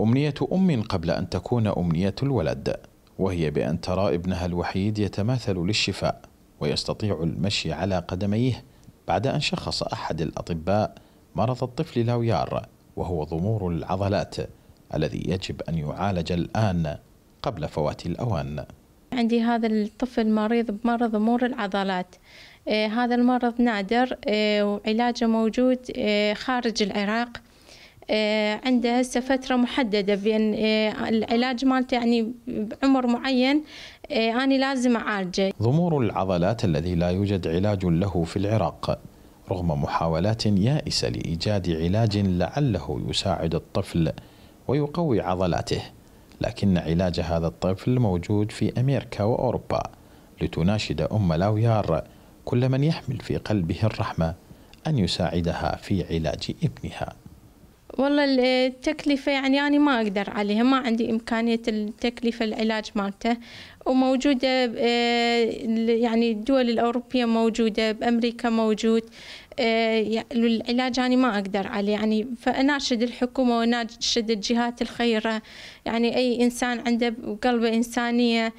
أمنية أم قبل أن تكون أمنية الولد وهي بأن ترى ابنها الوحيد يتماثل للشفاء ويستطيع المشي على قدميه بعد أن شخص أحد الأطباء مرض الطفل لاويار وهو ضمور العضلات الذي يجب أن يعالج الآن قبل فوات الأوان عندي هذا الطفل مريض بمرض ضمور العضلات إيه، هذا المرض نادر إيه، وعلاجه موجود إيه، خارج العراق آه، عنده هسه فترة محددة بين آه، العلاج مالته يعني بعمر معين آه، أنا لازم أعالجه ضمور العضلات الذي لا يوجد علاج له في العراق رغم محاولات يائسة لإيجاد علاج لعله يساعد الطفل ويقوي عضلاته لكن علاج هذا الطفل موجود في أمريكا وأوروبا لتناشد أم لاويار كل من يحمل في قلبه الرحمة أن يساعدها في علاج ابنها والله التكلفة يعني أنا ما أقدر عليها ما عندي إمكانية التكلفة العلاج مالته وموجودة آه، يعني الدول الأوروبية موجودة بأمريكا موجود العلاج آه، يعني ما أقدر عليه يعني فأناشد الحكومة وأناشد الجهات الخيرة يعني أي إنسان عنده قلبه إنسانية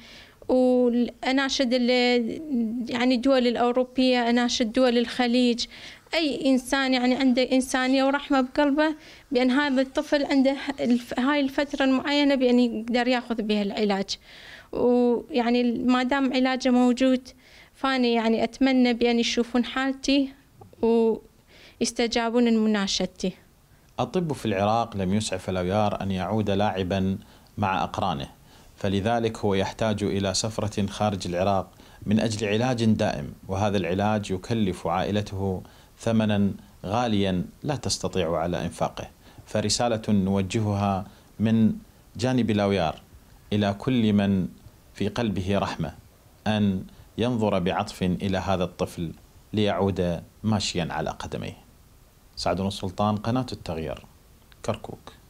واناشد يعني الدول الاوروبيه اناشد دول الخليج اي انسان يعني عنده انسانيه ورحمه بقلبه بان هذا الطفل عنده هاي الفتره المعينه بان يقدر ياخذ بها العلاج ويعني ما دام علاجه موجود فاني يعني اتمنى بان يشوفون حالتي ويستجابون لمناشدتي الطب في العراق لم يسعف الاويار ان يعود لاعبا مع اقرانه فلذلك هو يحتاج إلى سفرة خارج العراق من أجل علاج دائم وهذا العلاج يكلف عائلته ثمنا غاليا لا تستطيع على إنفاقه فرسالة نوجهها من جانب لاويار إلى كل من في قلبه رحمة أن ينظر بعطف إلى هذا الطفل ليعود ماشيا على قدميه سعد السلطان قناة التغيير كركوك